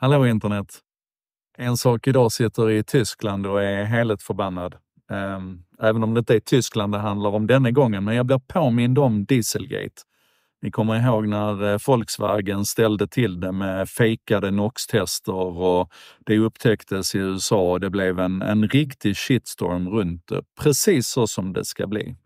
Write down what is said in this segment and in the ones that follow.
Hallå internet! En sak idag sitter i Tyskland och är helt förbannad. Ehm, även om det inte är Tyskland det handlar om denna gången, men jag blir påmind om Dieselgate. Ni kommer ihåg när eh, Volkswagen ställde till det med fejkade NOx-tester och det upptäcktes i USA och det blev en, en riktig shitstorm runt det. Precis så som det ska bli.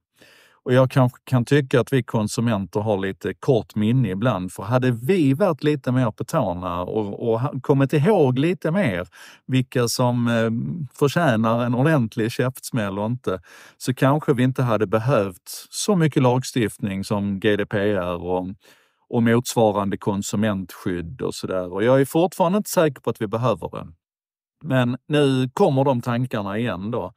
Och jag kanske kan tycka att vi konsumenter har lite kort minne ibland, för hade vi varit lite mer på tårna och, och kommit ihåg lite mer vilka som eh, förtjänar en ordentlig käftsmäll och inte, så kanske vi inte hade behövt så mycket lagstiftning som GDPR och och motsvarande konsumentskydd och sådär. Och jag är fortfarande inte säker på att vi behöver det. Men nu kommer de tankarna igen då.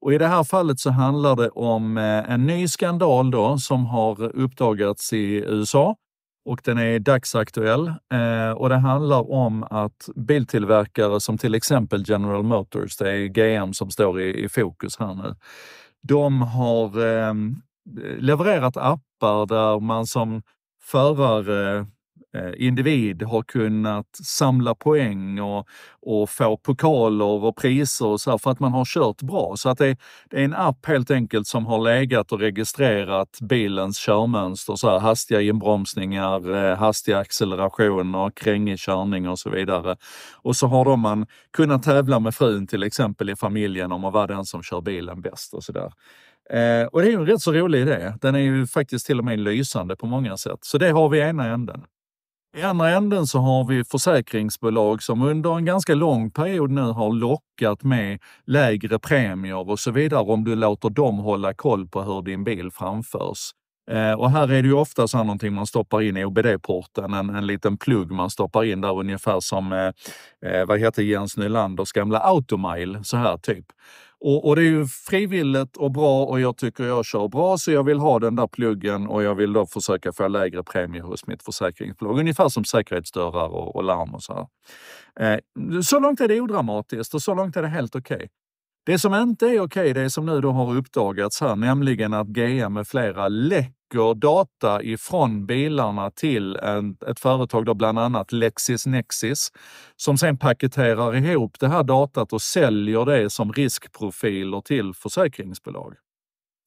Och I det här fallet så handlar det om eh, en ny skandal då, som har uppdagats i USA och den är dagsaktuell. Eh, och det handlar om att biltillverkare som till exempel General Motors, det är GM som står i, i fokus här nu, de har eh, levererat appar där man som förare Eh, individ har kunnat samla poäng och, och få pokaler och priser och så för att man har kört bra. Så att det, det, är en app helt enkelt som har legat och registrerat bilens körmönster, så här, hastiga inbromsningar, eh, hastiga accelerationer, krängig körning och så vidare. Och så har då man kunnat tävla med frun till exempel i familjen om att vara den som kör bilen bäst och sådär. Eh, och det är ju en rätt så rolig idé. Den är ju faktiskt till och med lysande på många sätt. Så det har vi i ena änden. I andra änden så har vi försäkringsbolag som under en ganska lång period nu har lockat med lägre premier och så vidare om du låter dem hålla koll på hur din bil framförs. Eh, och här är det ju ofta så här någonting man stoppar in i OBD-porten, en, en liten plugg man stoppar in där ungefär som, eh, eh vad heter Jens Nylanders gamla Automile, så här typ. Och, och, det är ju frivilligt och bra och jag tycker jag kör bra så jag vill ha den där pluggen och jag vill då försöka få lägre premie hos mitt försäkringsbolag. Ungefär som säkerhetsdörrar och, och larm och så här. Eh, så långt är det odramatiskt och så långt är det helt okej. Okay. Det som inte är okej, det som nu då har uppdagats här, nämligen att GM med flera läcker data ifrån bilarna till en, ett företag, då bland annat LexisNexis, som sen paketerar ihop det här datat och säljer det som riskprofiler till försäkringsbolag.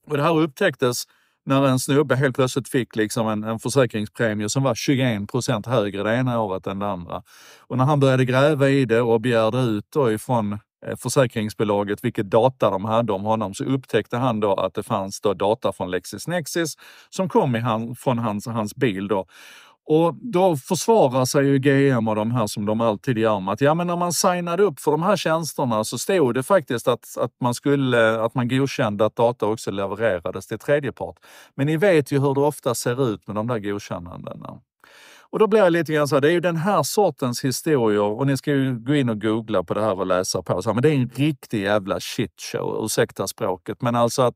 Och det här upptäcktes när en snubbe helt plötsligt fick liksom en, en försäkringspremie som var 21 procent högre det ena året än det andra. Och när han började gräva i det och begärde ut då ifrån Eh, försäkringsbolaget vilket data de hade om honom så upptäckte han då att det fanns då data från LexisNexis som kom i han, från hans, hans bil. Då. Och då försvarar sig ju GM och de här som de alltid gör med att ja, men när man signade upp för de här tjänsterna så stod det faktiskt att, att, man, skulle, att man godkände att data också levererades till tredje part. Men ni vet ju hur det ofta ser ut med de där godkännandena. Och då blir jag lite grann så här, det är ju den här sortens historier och ni ska ju gå in och googla på det här och läsa på. Så här, men det är en riktig jävla shitshow, ursäkta språket. Men alltså att,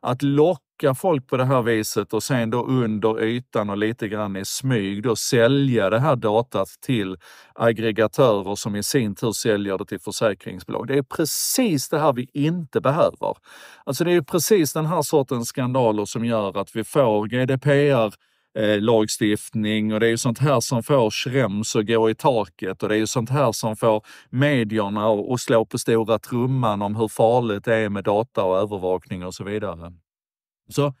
att locka folk på det här viset och sen då under ytan och lite grann i smyg då sälja det här datat till aggregatörer som i sin tur säljer det till försäkringsbolag. Det är precis det här vi inte behöver. Alltså det är ju precis den här sortens skandaler som gör att vi får GDPR Eh, lagstiftning och det är ju sånt här som får Schrems att gå i taket och det är ju sånt här som får medierna att slå på stora trumman om hur farligt det är med data och övervakning och så vidare. Så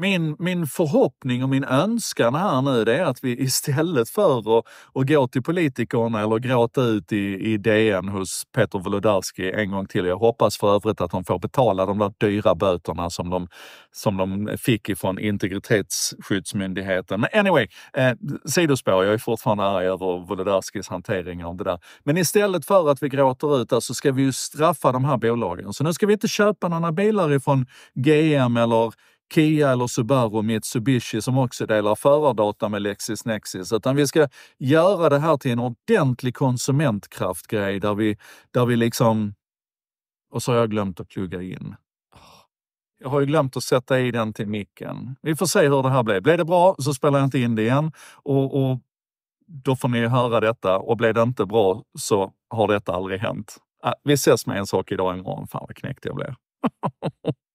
min, min förhoppning och min önskan här nu det är att vi istället för att, att gå till politikerna eller gråta ut i, i DN hos Peter Wolodarski en gång till. Jag hoppas för övrigt att de får betala de där dyra böterna som de, som de fick ifrån Integritetsskyddsmyndigheten. Men anyway, eh, sidospår. Jag är fortfarande arg över Wolodarskis hantering av det där. Men istället för att vi gråter ut där så ska vi ju straffa de här bolagen. Så nu ska vi inte köpa några bilar ifrån GM eller Kia eller Subaru Mitsubishi som också delar förardata med Lexis Nexis. utan vi ska göra det här till en ordentlig konsumentkraftgrej där vi, där vi liksom... Och så har jag glömt att plugga in. Jag har ju glömt att sätta i den till micken. Vi får se hur det här blir. Blir det bra så spelar jag inte in det igen och, och då får ni höra detta och blir det inte bra så har detta aldrig hänt. Äh, vi ses med en sak idag imorgon. Fan vad knäckt jag blev.